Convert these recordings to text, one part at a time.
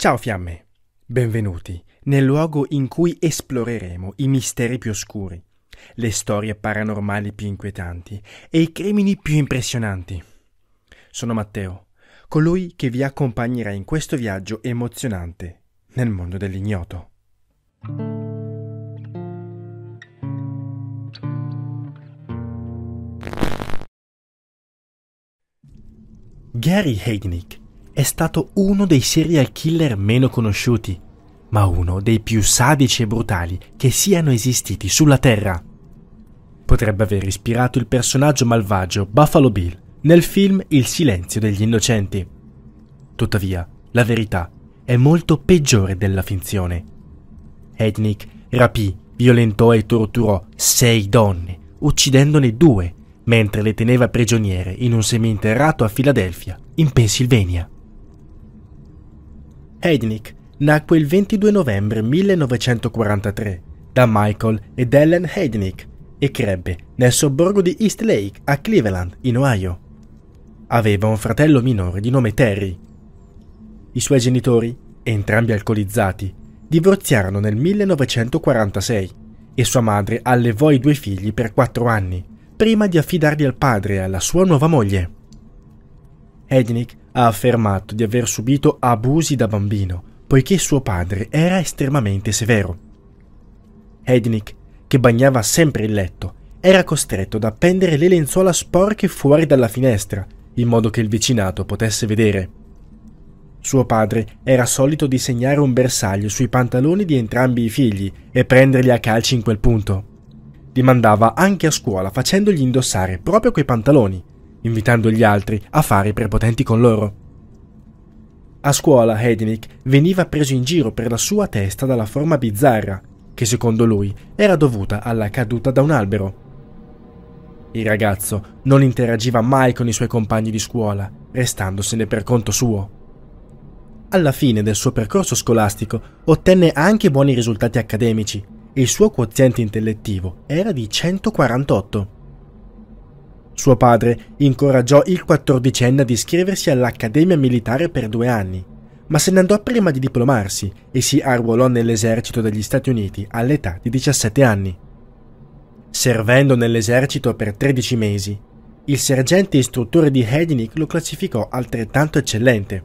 Ciao fiamme, benvenuti nel luogo in cui esploreremo i misteri più oscuri, le storie paranormali più inquietanti e i crimini più impressionanti. Sono Matteo, colui che vi accompagnerà in questo viaggio emozionante nel mondo dell'ignoto. Gary Heignick è stato uno dei serial killer meno conosciuti, ma uno dei più sadici e brutali che siano esistiti sulla Terra. Potrebbe aver ispirato il personaggio malvagio Buffalo Bill nel film Il silenzio degli innocenti. Tuttavia, la verità è molto peggiore della finzione. Ednick rapì, violentò e torturò sei donne, uccidendone due, mentre le teneva prigioniere in un seminterrato a Filadelfia, in Pennsylvania. Heidnick nacque il 22 novembre 1943 da Michael ed Ellen Heidnick e crebbe nel sobborgo di East Lake a Cleveland, in Ohio. Aveva un fratello minore di nome Terry. I suoi genitori, entrambi alcolizzati, divorziarono nel 1946 e sua madre allevò i due figli per quattro anni prima di affidarli al padre e alla sua nuova moglie. Hednick ha affermato di aver subito abusi da bambino, poiché suo padre era estremamente severo. Ednick, che bagnava sempre il letto, era costretto ad appendere le lenzuola sporche fuori dalla finestra, in modo che il vicinato potesse vedere. Suo padre era solito disegnare un bersaglio sui pantaloni di entrambi i figli e prenderli a calci in quel punto. Li mandava anche a scuola facendogli indossare proprio quei pantaloni, invitando gli altri a fare i prepotenti con loro. A scuola Hednick veniva preso in giro per la sua testa dalla forma bizzarra, che secondo lui era dovuta alla caduta da un albero. Il ragazzo non interagiva mai con i suoi compagni di scuola, restandosene per conto suo. Alla fine del suo percorso scolastico ottenne anche buoni risultati accademici. e Il suo quoziente intellettivo era di 148. Suo padre incoraggiò il quattordicenne ad iscriversi all'accademia militare per due anni, ma se ne andò prima di diplomarsi e si arruolò nell'esercito degli Stati Uniti all'età di 17 anni. Servendo nell'esercito per 13 mesi, il sergente istruttore di Hedinick lo classificò altrettanto eccellente.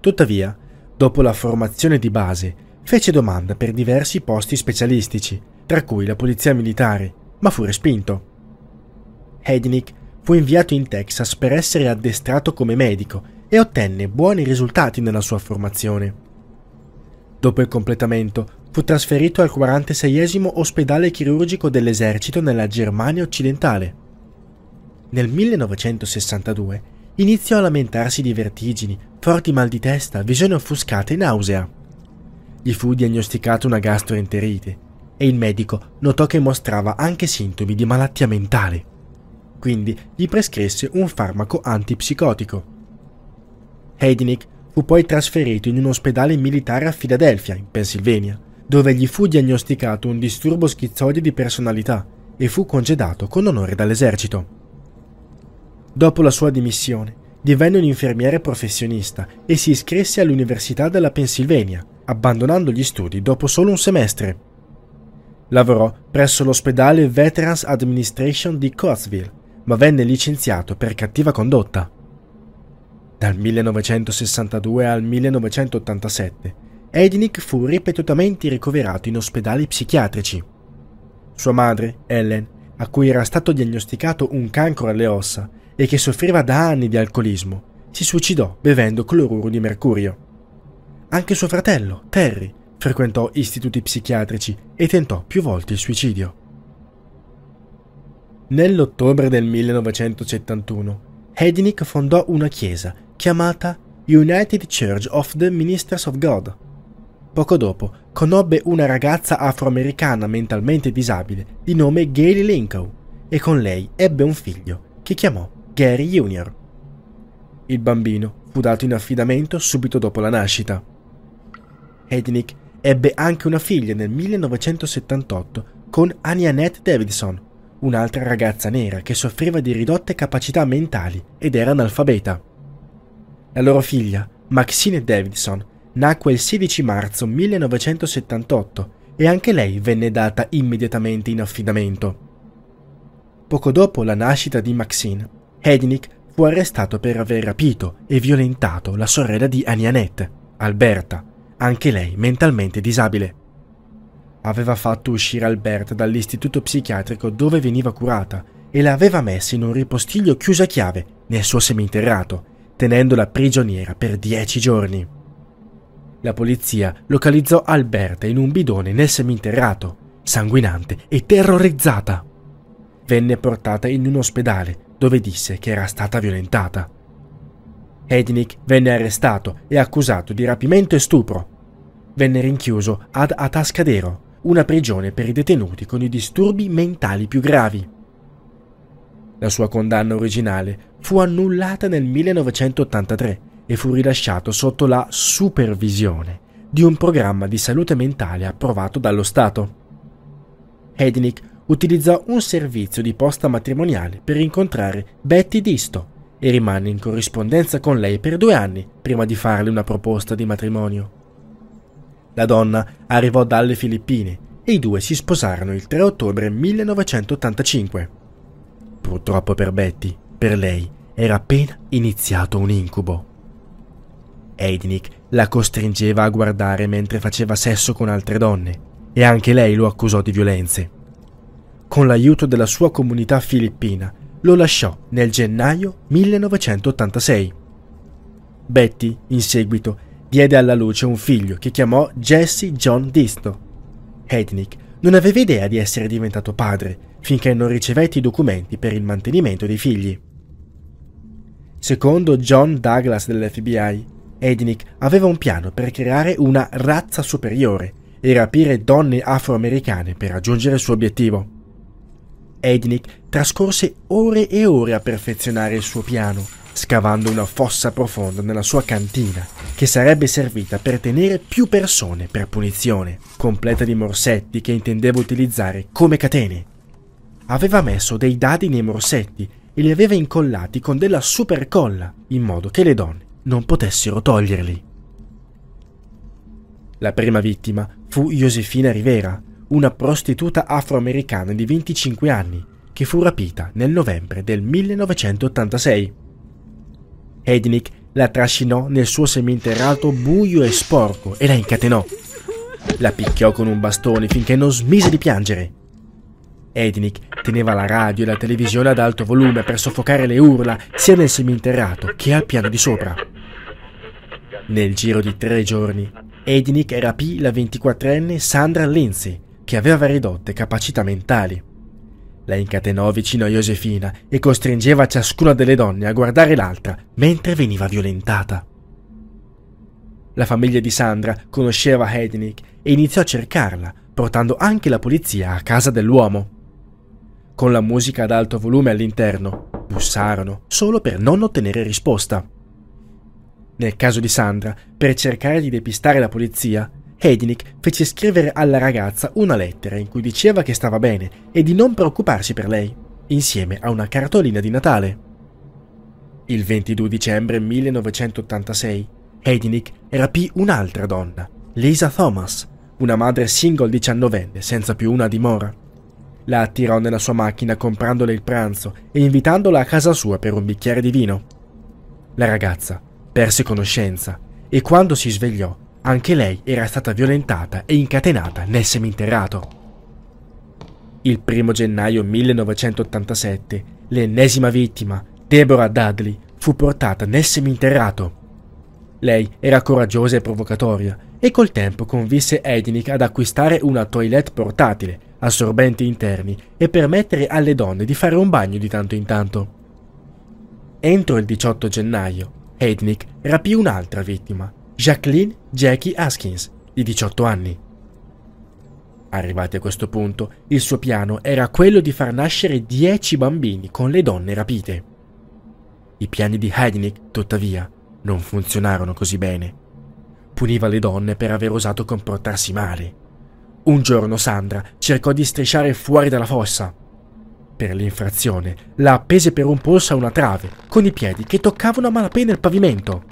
Tuttavia, dopo la formazione di base, fece domanda per diversi posti specialistici, tra cui la polizia militare, ma fu respinto. Hedinick Fu inviato in Texas per essere addestrato come medico e ottenne buoni risultati nella sua formazione. Dopo il completamento, fu trasferito al 46 ospedale chirurgico dell'esercito nella Germania occidentale. Nel 1962 iniziò a lamentarsi di vertigini, forti mal di testa, visione offuscata e nausea. Gli fu diagnosticata una gastroenterite e il medico notò che mostrava anche sintomi di malattia mentale quindi gli prescrisse un farmaco antipsicotico. Heidnik fu poi trasferito in un ospedale militare a Filadelfia, in Pennsylvania, dove gli fu diagnosticato un disturbo schizoide di personalità e fu congedato con onore dall'esercito. Dopo la sua dimissione, divenne un infermiere professionista e si iscrisse all'Università della Pennsylvania, abbandonando gli studi dopo solo un semestre. Lavorò presso l'ospedale Veterans Administration di Coatesville ma venne licenziato per cattiva condotta. Dal 1962 al 1987, Ednick fu ripetutamente ricoverato in ospedali psichiatrici. Sua madre, Ellen, a cui era stato diagnosticato un cancro alle ossa e che soffriva da anni di alcolismo, si suicidò bevendo cloruro di mercurio. Anche suo fratello, Terry, frequentò istituti psichiatrici e tentò più volte il suicidio. Nell'ottobre del 1971, Hedinick fondò una chiesa chiamata United Church of the Ministers of God. Poco dopo conobbe una ragazza afroamericana mentalmente disabile di nome Gayle Linkow e con lei ebbe un figlio che chiamò Gary Jr. Il bambino fu dato in affidamento subito dopo la nascita. Hedinick ebbe anche una figlia nel 1978 con Anianette Davidson, un'altra ragazza nera che soffriva di ridotte capacità mentali ed era analfabeta. La loro figlia, Maxine Davidson, nacque il 16 marzo 1978 e anche lei venne data immediatamente in affidamento. Poco dopo la nascita di Maxine, Hednick fu arrestato per aver rapito e violentato la sorella di Anianette, Alberta, anche lei mentalmente disabile. Aveva fatto uscire Alberta dall'istituto psichiatrico dove veniva curata e l'aveva messa in un ripostiglio chiuso a chiave nel suo seminterrato, tenendola prigioniera per dieci giorni. La polizia localizzò Alberta in un bidone nel seminterrato, sanguinante e terrorizzata. Venne portata in un ospedale dove disse che era stata violentata. Hednick venne arrestato e accusato di rapimento e stupro. Venne rinchiuso ad Atascadero, una prigione per i detenuti con i disturbi mentali più gravi. La sua condanna originale fu annullata nel 1983 e fu rilasciato sotto la supervisione di un programma di salute mentale approvato dallo Stato. Hednick utilizzò un servizio di posta matrimoniale per incontrare Betty Disto e rimane in corrispondenza con lei per due anni prima di farle una proposta di matrimonio. La donna arrivò dalle Filippine e i due si sposarono il 3 ottobre 1985. Purtroppo per Betty, per lei era appena iniziato un incubo. Eidnik la costringeva a guardare mentre faceva sesso con altre donne e anche lei lo accusò di violenze. Con l'aiuto della sua comunità filippina lo lasciò nel gennaio 1986. Betty, in seguito, diede alla luce un figlio che chiamò Jesse John Disto. Hednick non aveva idea di essere diventato padre finché non ricevette i documenti per il mantenimento dei figli. Secondo John Douglas dell'FBI, Hednick aveva un piano per creare una razza superiore e rapire donne afroamericane per raggiungere il suo obiettivo. Hednick trascorse ore e ore a perfezionare il suo piano scavando una fossa profonda nella sua cantina, che sarebbe servita per tenere più persone per punizione, completa di morsetti che intendeva utilizzare come catene. Aveva messo dei dadi nei morsetti e li aveva incollati con della supercolla, in modo che le donne non potessero toglierli. La prima vittima fu Josefina Rivera, una prostituta afroamericana di 25 anni, che fu rapita nel novembre del 1986. Ednick la trascinò nel suo seminterrato buio e sporco e la incatenò. La picchiò con un bastone finché non smise di piangere. Ednick teneva la radio e la televisione ad alto volume per soffocare le urla sia nel seminterrato che al piano di sopra. Nel giro di tre giorni, Ednick rapì la 24enne Sandra Lindsay, che aveva ridotte capacità mentali. La incatenò vicino a Josefina e costringeva ciascuna delle donne a guardare l'altra mentre veniva violentata. La famiglia di Sandra conosceva Hednick e iniziò a cercarla, portando anche la polizia a casa dell'uomo. Con la musica ad alto volume all'interno, bussarono solo per non ottenere risposta. Nel caso di Sandra, per cercare di depistare la polizia, Hedinick fece scrivere alla ragazza una lettera in cui diceva che stava bene e di non preoccuparsi per lei, insieme a una cartolina di Natale. Il 22 dicembre 1986 Hedinick rapì un'altra donna, Lisa Thomas, una madre single diciannovenne senza più una dimora. La attirò nella sua macchina comprandole il pranzo e invitandola a casa sua per un bicchiere di vino. La ragazza perse conoscenza e quando si svegliò anche lei era stata violentata e incatenata nel seminterrato. Il 1 gennaio 1987, l'ennesima vittima, Deborah Dudley, fu portata nel seminterrato. Lei era coraggiosa e provocatoria e col tempo convinse Ednick ad acquistare una toilette portatile, assorbenti interni e permettere alle donne di fare un bagno di tanto in tanto. Entro il 18 gennaio, Ednick rapì un'altra vittima, Jacqueline Jackie Haskins, di 18 anni. Arrivati a questo punto, il suo piano era quello di far nascere 10 bambini con le donne rapite. I piani di Heidnik, tuttavia, non funzionarono così bene. Puniva le donne per aver osato comportarsi male. Un giorno Sandra cercò di strisciare fuori dalla fossa. Per l'infrazione la appese per un polso a una trave, con i piedi che toccavano a malapena il pavimento.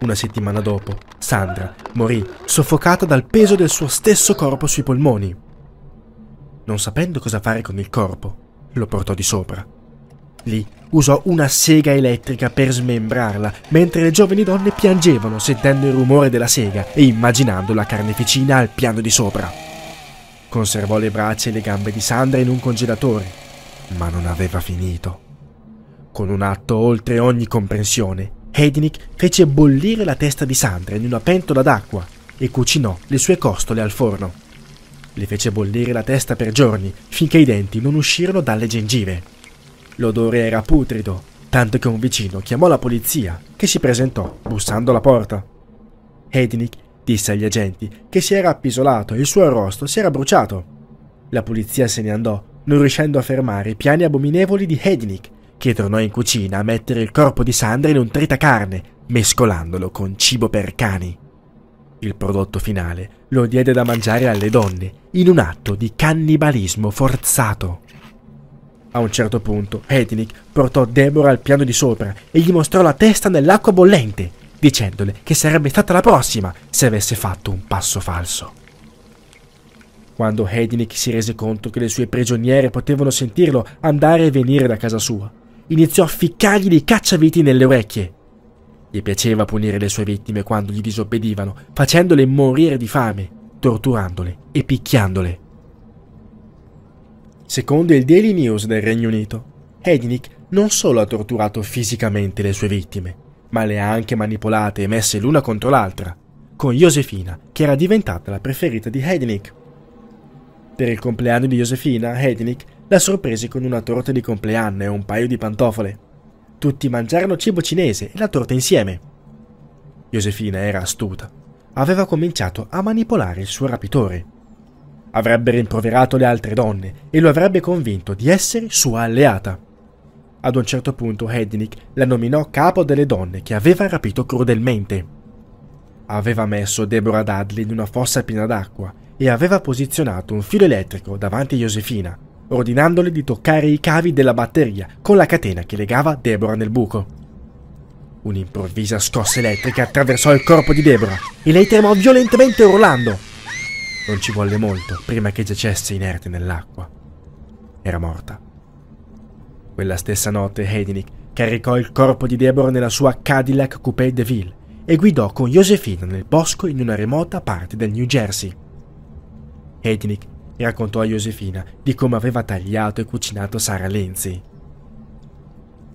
Una settimana dopo, Sandra morì soffocata dal peso del suo stesso corpo sui polmoni. Non sapendo cosa fare con il corpo, lo portò di sopra. Lì usò una sega elettrica per smembrarla, mentre le giovani donne piangevano sentendo il rumore della sega e immaginando la carneficina al piano di sopra. Conservò le braccia e le gambe di Sandra in un congelatore, ma non aveva finito. Con un atto oltre ogni comprensione, Heidnik fece bollire la testa di Sandra in una pentola d'acqua e cucinò le sue costole al forno. Le fece bollire la testa per giorni, finché i denti non uscirono dalle gengive. L'odore era putrido, tanto che un vicino chiamò la polizia, che si presentò bussando alla porta. Heidnik disse agli agenti che si era appisolato e il suo arrosto si era bruciato. La polizia se ne andò, non riuscendo a fermare i piani abominevoli di Heidnik, che tornò in cucina a mettere il corpo di Sandra in un tritacarne, mescolandolo con cibo per cani. Il prodotto finale lo diede da mangiare alle donne, in un atto di cannibalismo forzato. A un certo punto, Hedinick portò Deborah al piano di sopra e gli mostrò la testa nell'acqua bollente, dicendole che sarebbe stata la prossima se avesse fatto un passo falso. Quando Hedinick si rese conto che le sue prigioniere potevano sentirlo andare e venire da casa sua, iniziò a ficcargli dei cacciaviti nelle orecchie. Gli piaceva punire le sue vittime quando gli disobbedivano, facendole morire di fame, torturandole e picchiandole. Secondo il Daily News del Regno Unito, Ednick non solo ha torturato fisicamente le sue vittime, ma le ha anche manipolate e messe l'una contro l'altra, con Josefina, che era diventata la preferita di Hednick. Per il compleanno di Josefina, Hednick la sorprese con una torta di compleanno e un paio di pantofole. Tutti mangiarono cibo cinese e la torta insieme. Josefina era astuta. Aveva cominciato a manipolare il suo rapitore. Avrebbe rimproverato le altre donne e lo avrebbe convinto di essere sua alleata. Ad un certo punto Hednick la nominò capo delle donne che aveva rapito crudelmente. Aveva messo Deborah Dudley in una fossa piena d'acqua e aveva posizionato un filo elettrico davanti a Josefina ordinandole di toccare i cavi della batteria con la catena che legava Deborah nel buco. Un'improvvisa scossa elettrica attraversò il corpo di Deborah e lei tremò violentemente urlando. Non ci volle molto prima che giacesse inerte nell'acqua. Era morta. Quella stessa notte Heidnik caricò il corpo di Deborah nella sua Cadillac Coupé de Ville e guidò con Josefina nel bosco in una remota parte del New Jersey. Heidnik e raccontò a Josefina di come aveva tagliato e cucinato Sara Lenzi.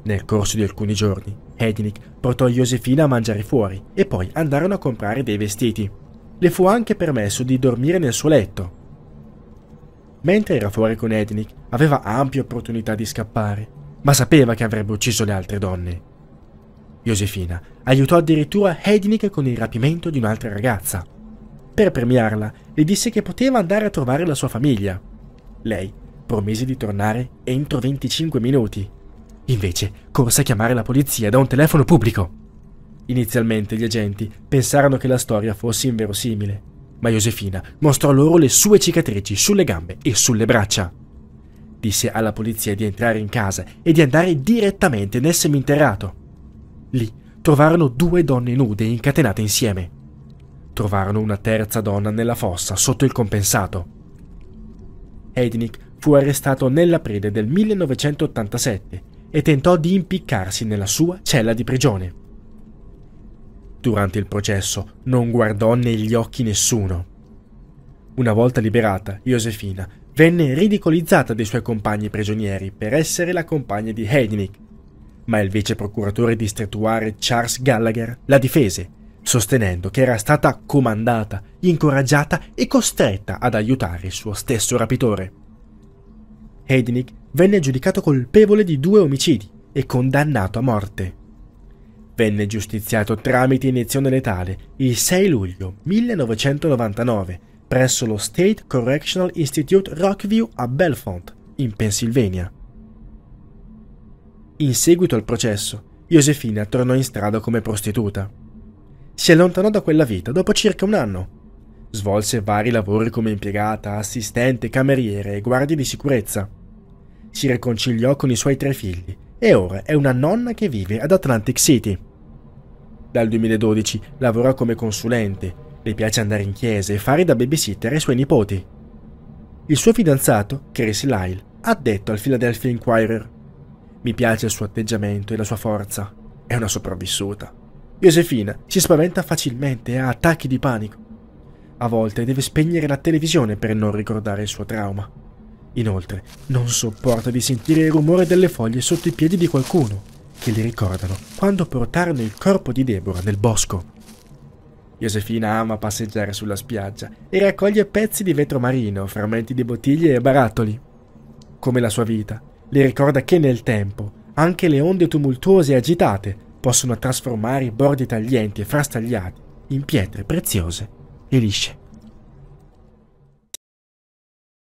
Nel corso di alcuni giorni, Hednick portò Josefina a mangiare fuori e poi andarono a comprare dei vestiti. Le fu anche permesso di dormire nel suo letto. Mentre era fuori con Hednick, aveva ampie opportunità di scappare, ma sapeva che avrebbe ucciso le altre donne. Josefina aiutò addirittura Hednick con il rapimento di un'altra ragazza, per premiarla le disse che poteva andare a trovare la sua famiglia. Lei promise di tornare entro 25 minuti. Invece corse a chiamare la polizia da un telefono pubblico. Inizialmente gli agenti pensarono che la storia fosse inverosimile, ma Josefina mostrò loro le sue cicatrici sulle gambe e sulle braccia. Disse alla polizia di entrare in casa e di andare direttamente nel seminterrato. Lì trovarono due donne nude incatenate insieme trovarono una terza donna nella fossa sotto il compensato. Ednick fu arrestato nell'aprile del 1987 e tentò di impiccarsi nella sua cella di prigione. Durante il processo non guardò negli occhi nessuno. Una volta liberata, Josefina venne ridicolizzata dai suoi compagni prigionieri per essere la compagna di Heidnick, ma il vice procuratore distrettuale Charles Gallagher la difese sostenendo che era stata comandata, incoraggiata e costretta ad aiutare il suo stesso rapitore. Heidnik venne giudicato colpevole di due omicidi e condannato a morte. Venne giustiziato tramite iniezione letale il 6 luglio 1999 presso lo State Correctional Institute Rockview a Belfont, in Pennsylvania. In seguito al processo, Josefina tornò in strada come prostituta si allontanò da quella vita dopo circa un anno. Svolse vari lavori come impiegata, assistente, cameriere e guardia di sicurezza. Si riconciliò con i suoi tre figli e ora è una nonna che vive ad Atlantic City. Dal 2012 lavora come consulente, le piace andare in chiesa e fare da babysitter ai suoi nipoti. Il suo fidanzato, Chris Lyle, ha detto al Philadelphia Inquirer: Mi piace il suo atteggiamento e la sua forza. È una sopravvissuta. Josefina si spaventa facilmente e ha attacchi di panico. A volte deve spegnere la televisione per non ricordare il suo trauma. Inoltre, non sopporta di sentire il rumore delle foglie sotto i piedi di qualcuno, che le ricordano quando portarono il corpo di Deborah nel bosco. Josefina ama passeggiare sulla spiaggia e raccoglie pezzi di vetro marino, frammenti di bottiglie e barattoli. Come la sua vita, le ricorda che nel tempo anche le onde tumultuose e agitate possono trasformare i bordi taglienti e frastagliati in pietre preziose e lisce.